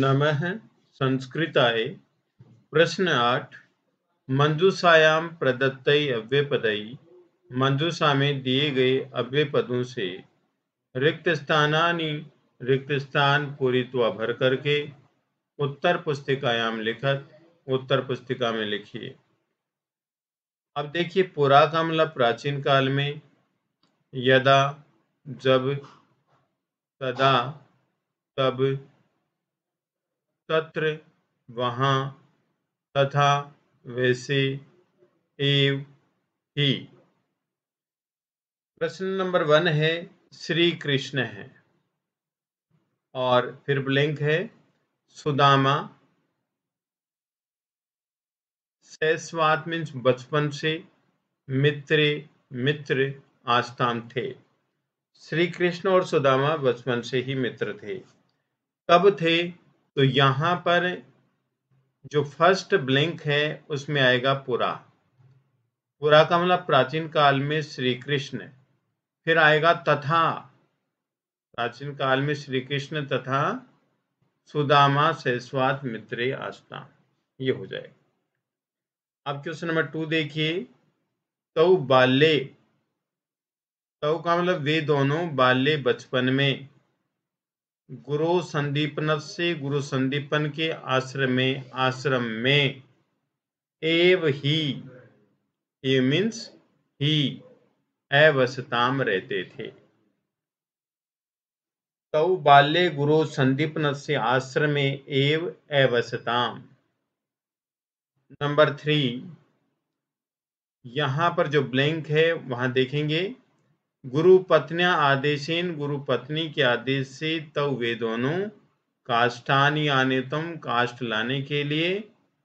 नमः संस्कृताय प्रश्न आठ मंजूषायाम अव्य पदई मंजूषा में दिए गए अव्य पदों से रिक्त स्थानी रिक्त स्थान पूरीत्वा भर करके उत्तर पुस्तिकायाम लिखत उत्तर पुस्तिका में लिखिए अब देखिए पुरा का मतलब प्राचीन काल में यदा जब तदा तब तत्र वहां तथा वैसे एव ही प्रश्न नंबर वन है श्री कृष्ण है और फिर ब्लिंक है सुदामा सैस्वात मीन्स बचपन से मित्र मित्र आस्थान थे श्री कृष्ण और सुदामा बचपन से ही मित्र थे कब थे तो यहाँ पर जो फर्स्ट ब्लिंक है उसमें आएगा पुरा पुरा का मतलब प्राचीन काल में श्री कृष्ण फिर आएगा तथा प्राचीन काल में श्री कृष्ण तथा सुदामा सहस्वात मित्रे आस्था ये हो जाएगा अब क्वेश्चन नंबर टू देखिए तव बाल्य तव का मतलब वे दोनों बाल्य बचपन में गुरु संदीपन से गुरु संदीपन के आश्रम में आश्रम में एव ही मीन्स ही अवसताम रहते थे तौ तो बाल्य गुरु संदीपन से आश्रम में एव अवसताम नंबर थ्री यहां पर जो ब्लैंक है वहां देखेंगे गुरु गुरुपत्न्या आदेशेन पत्नी के आदेश से तव वे दोनों काष्ठानी आने तुम काष्ट लाने के लिए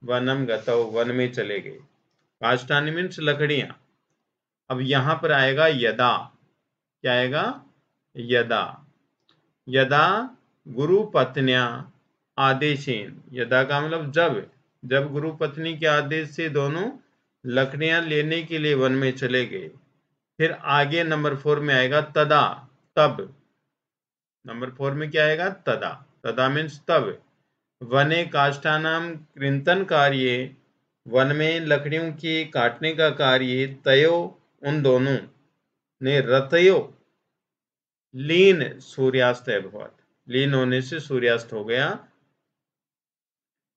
वनम गतव वन में चले गए काष्ठानी मीन्स लकड़िया अब यहां पर आएगा यदा क्या आएगा यदा यदा गुरु पत्निया आदेशेन यदा का मतलब जब जब गुरु पत्नी के आदेश से दोनों लकड़ियां लेने के लिए वन में चले गए फिर आगे नंबर फोर में आएगा तदा तब नंबर फोर में क्या आएगा तदा तदा मीन्स तब वने काष्ठानाम कृंतन कार्य वन में लकड़ियों के काटने का कार्य तयो उन दोनों ने रतयो लीन सूर्यास्त अभवत लीन होने से सूर्यास्त हो गया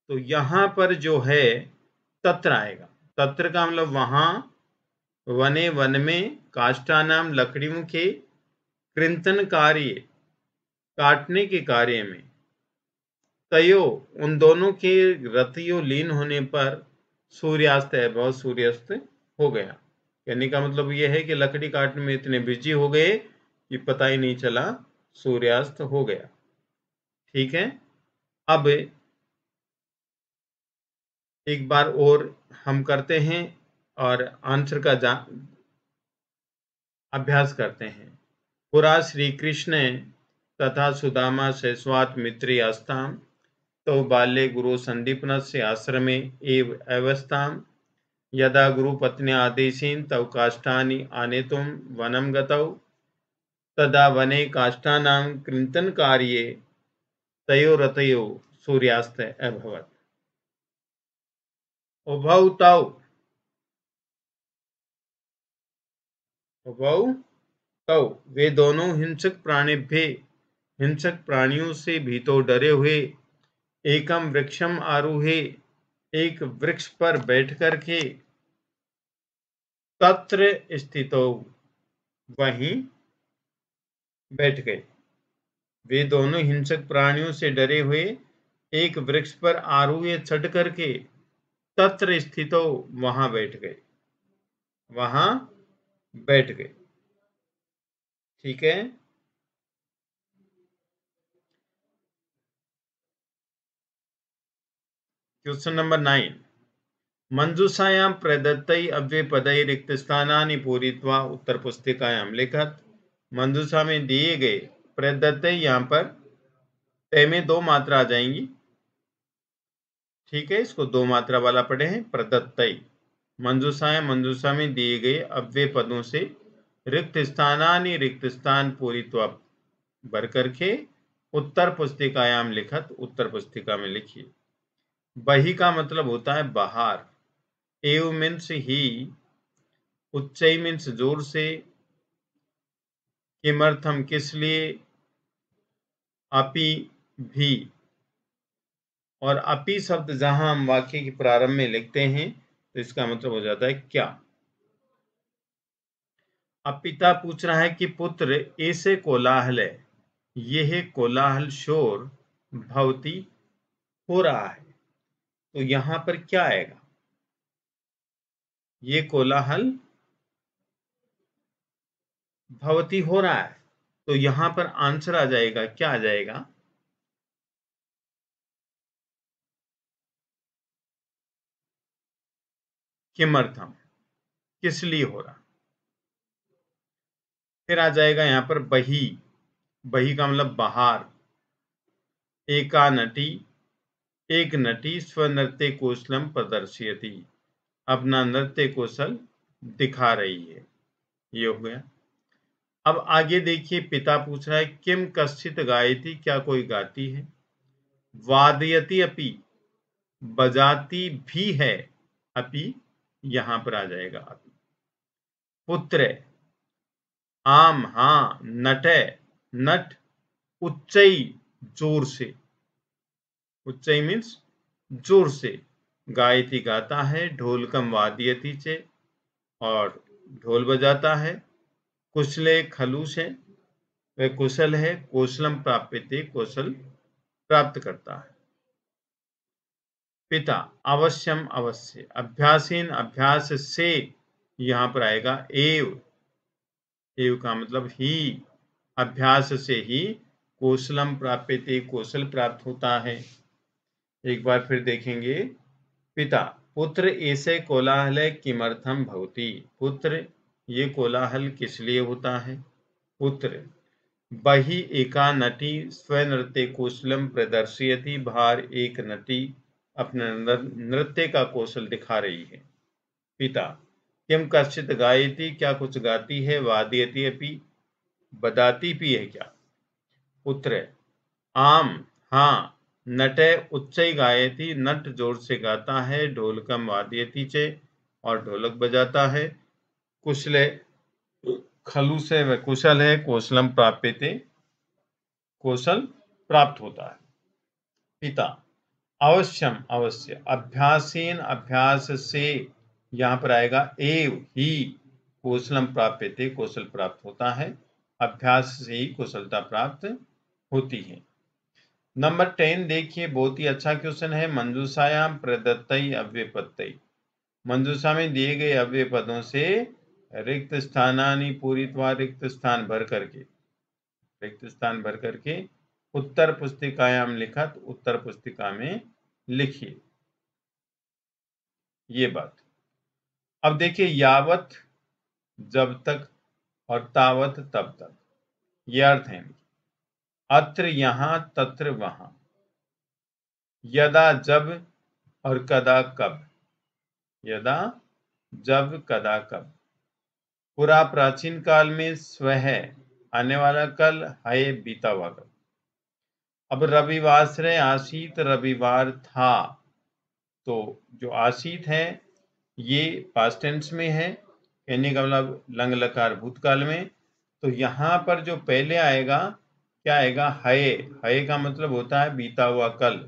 तो यहां पर जो है तत्र आएगा तत्र का मतलब वहां वने वन में काष्ठानाम लकड़ियों के कृंतन कार्य काटने के कार्य में तयो उन दोनों के रतियों लीन होने पर सूर्यास्त है बहुत सूर्यास्त हो गया कहने का मतलब यह है कि लकड़ी काटने में इतने बिजी हो गए कि पता ही नहीं चला सूर्यास्त हो गया ठीक है अब एक बार और हम करते हैं और आंसर का अभ्यास करते हैं पुरा श्री कृष्ण तथा सुदामा से स्वात मित्री आस्ताम तो बाल्य गुरु संदीपन से आश्रम एव अवस्थाम यदा गुरुपत्नी आदेशीन तव आने तुम वनम गतौ तदा वने काष्ठानां कृंतन कार्य तयोरतयो सूर्यास्त अभवत उभौ तौ वौ कौ वे दोनों हिंसक भी हिंसक प्राणियों से भी तो डरे हुए एकम वृक्षम आरूहे एक वृक्ष पर बैठ कर के तत्र स्थित वहीं बैठ गए वे दोनों हिंसक प्राणियों से डरे हुए एक वृक्ष पर आरूहे चढ़ करके तत्र स्थितो वहां बैठ गए वहां बैठ गए ठीक है क्वेश्चन नंबर नाइन मंजूषायां अव्य पद रिक्त स्थानानि पूरीत्वा उत्तर पुस्तिकायाम लिखत मंजूषा में दिए गए प्रदत्त यहां पर तय में दो मात्रा आ जाएंगी ठीक है इसको दो मात्रा वाला पढ़े हैं प्रदत्तई मंजूषाएं मंजूषा में दिए गए अव्यय पदों से रिक्त स्थानानि रिक्त स्थान पूरी तो आप भरकर उत्तर पुस्तिकायाम लिखत उत्तर पुस्तिका में लिखिए बही का मतलब होता है बाहर एव मीन्स ही उच्च मीन्स जोर से किमर्थम किस लिए अपी भी और अपी शब्द जहां हम वाक्य के प्रारंभ में लिखते हैं तो इसका मतलब हो जाता है क्या अब पिता पूछ रहा है कि पुत्र ऐसे कोलाहल है यह कोलाहल शोर भवती हो रहा है तो यहां पर क्या आएगा ये कोलाहल भवती हो रहा है तो यहां पर आंसर आ जाएगा क्या आ जाएगा किमर्थम किस लिए हो रहा फिर आ जाएगा यहां पर बही बही का मतलब बाहर एका नटी एक नटी स्व नृत्य कौशलम प्रदर्शियती अपना नृत्य कौशल दिखा रही है ये हो गया अब आगे देखिए पिता पूछ रहा है किम कश्चित गायती क्या कोई गाती है वादयती अपी बजाती भी है अपी यहां पर आ जाएगा पुत्र आम हा नट नट उच्चई जोर से उच्चई मीन्स जोर से गायती गाता है ढोलकम वाद्य चे और ढोल बजाता है कुशले खलूस है वह कुशल है कौशलम प्राप्त कौशल प्राप्त करता है पिता अवश्यम अवश्य अभ्यासीन अभ्यास से यहाँ पर आएगा एव एव का मतलब ही अभ्यास से ही कौशलम प्राप्त कौशल प्राप्त होता है एक बार फिर देखेंगे पिता पुत्र ऐसे कोलाहल किमर्थम भवती पुत्र ये कोलाहल किस लिए होता है पुत्र बही एका नटी स्वनृत्य कौशलम प्रदर्शियती भार एक नटी अपने नृत्य का कौशल दिखा रही है पिता किम कश्चित गायती क्या कुछ गाती है वादियती अपी बदाती भी है क्या पुत्र आम हाँ नटे उच्च गायती नट जोर से गाता है ढोलकम वादियती चे और ढोलक बजाता है कुशले खलु से वह कुशल है कौशलम प्राप्य कौशल प्राप्त होता है पिता अवश्यम अवश्य अभ्यासीन अभ्यास से यहाँ पर आएगा एव ही कौशलम थे कौशल प्राप्त होता है अभ्यास से ही कुशलता प्राप्त होती है नंबर टेन देखिए बहुत ही अच्छा क्वेश्चन है मंजूषायाम प्रदत्त अव्यपत्तई मंजूषा में दिए गए अव्य पदों से रिक्त स्थानानि पूरी रिक्त स्थान भर करके रिक्त स्थान भर करके उत्तर पुस्तिकायाम तो उत्तर पुस्तिका में लिखिए ये बात अब देखिए यावत जब तक और तावत तब तक ये अर्थ है अत्र यहां तत्र वहां यदा जब और कदा कब यदा जब कदा कब पूरा प्राचीन काल में स्व है आने वाला कल है बीता हुआ कल अब रविवासरे आशीत रविवार था तो जो आशीत है ये पास टेंस में है कहने का मतलब लंग लकार भूतकाल में तो यहाँ पर जो पहले आएगा क्या आएगा हये हये का मतलब होता है बीता हुआ कल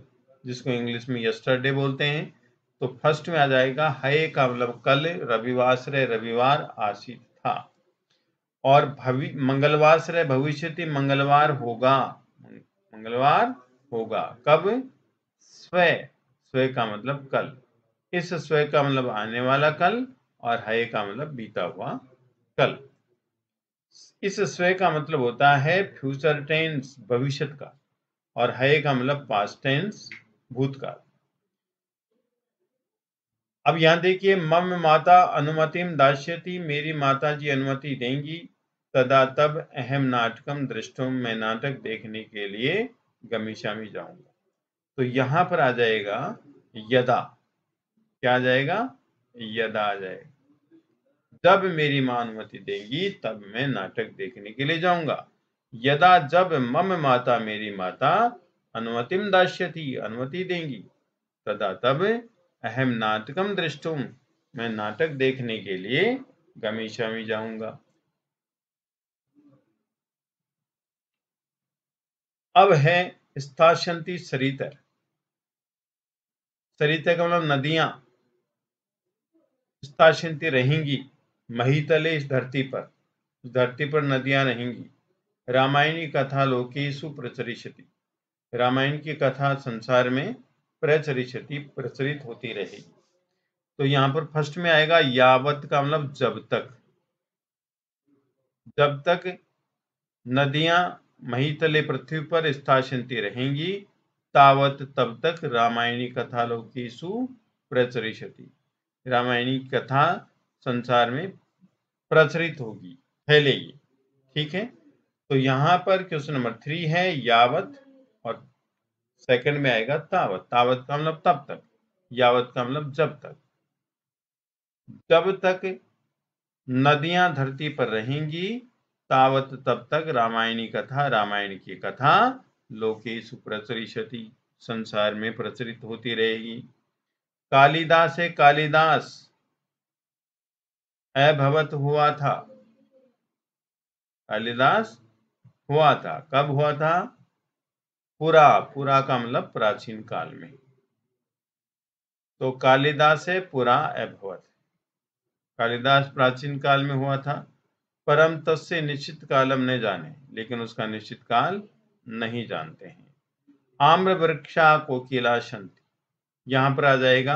जिसको इंग्लिश में यस्टरडे बोलते हैं तो फर्स्ट में आ जाएगा हय का मतलब कल रविवासरे रविवार आशीत था और भवि मंगलवासरे भविष्य मंगलवार होगा मंगलवार होगा कब स्व स्वय का मतलब कल इस स्वय का मतलब आने वाला कल और हय का मतलब बीता हुआ कल इस स्वे का मतलब होता है फ्यूचर टेंस भविष्य का और हय का मतलब पास्ट टेंस भूतकाल अब यहां देखिए मम माता अनुमतिम दास्यति मेरी माता जी अनुमति देंगी तदा तब अहम नाटकम दृष्टुम मैं नाटक देखने के लिए गमीशामी जाऊंगा तो यहाँ पर आ जाएगा यदा क्या आ जाएगा यदा आ जाएगा जब मेरी माँ अनुमति देगी तब मैं नाटक देखने के लिए जाऊंगा यदा जब मम माता मेरी माता अनुमति दास्यति अनुमति देंगी तदा तब अहम नाटकम दृष्टुम मैं नाटक देखने के लिए गमीशामी जाऊंगा अब है स्थाशंति सरितर सरितर का मतलब नदियां स्थाशंति रहेंगी महीतले इस धरती पर इस धरती पर नदियां रहेंगी रामायणी कथा लोकेशु प्रचरिष्यति रामायण की कथा संसार में प्रचरिष्यति प्रचलित होती रहेगी तो यहां पर फर्स्ट में आएगा यावत का मतलब जब तक जब तक नदियां मही तले पृथ्वी पर स्थाषंती रहेंगी तावत तब तक रामायणी कथा लोकेशु प्रचरित रामायणी कथा संसार में प्रचलित होगी फैलेगी ठीक है तो यहाँ पर क्वेश्चन नंबर थ्री है यावत और सेकंड में आएगा तावत तावत का मतलब तब तक यावत का मतलब जब तक जब तक नदियां धरती पर रहेंगी तावत तब तक रामायणी कथा रामायण की कथा लोकेशु प्रचरिष्यति संसार में प्रचलित होती रहेगी कालिदास है कालिदास अभवत हुआ था कालिदास हुआ था कब हुआ था पुरा पुरा का मतलब प्राचीन काल में तो कालिदास है पुरा अभवत कालिदास प्राचीन काल में हुआ था परम तस्य निश्चित कालम न जाने लेकिन उसका निश्चित काल नहीं जानते हैं आम्र वृक्षा को किला यहां पर आ जाएगा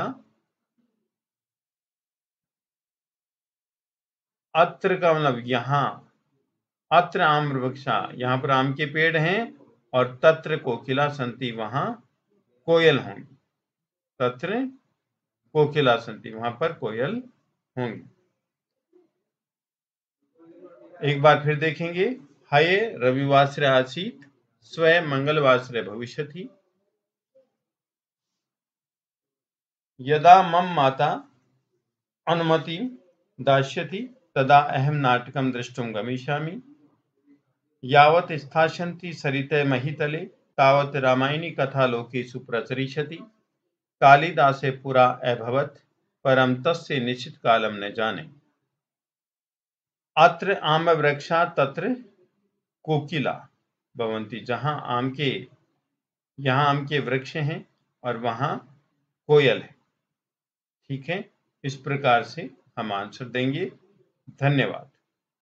अत्र का मतलब यहां अत्र आम्र वृक्षा यहाँ पर आम के पेड़ हैं और तत्र कोकिला संति वहां कोयल होंगी तत्र कोकिला संति वहां पर कोयल होंगी एक बार फिर देखेंगे हये रविवासर आसीत स्वयं मंगलवासर भविष्य यदा मम माता अनुमति दास्यति तदा अहम नाटकं द्रष्टुं गमिष्यामि यावत् स्थास्यन्ति सरिते महितले तावत रामायणी कथा लोकेषु प्रचरिष्यति कालिदासे पुरा अभवत परम तस्य निश्चित कालम न जाने अत्र आम वृक्षा तत्र कोकिला भवंती जहाँ आम के यहाँ आम के वृक्ष हैं और वहाँ कोयल है ठीक है इस प्रकार से हम आंसर देंगे धन्यवाद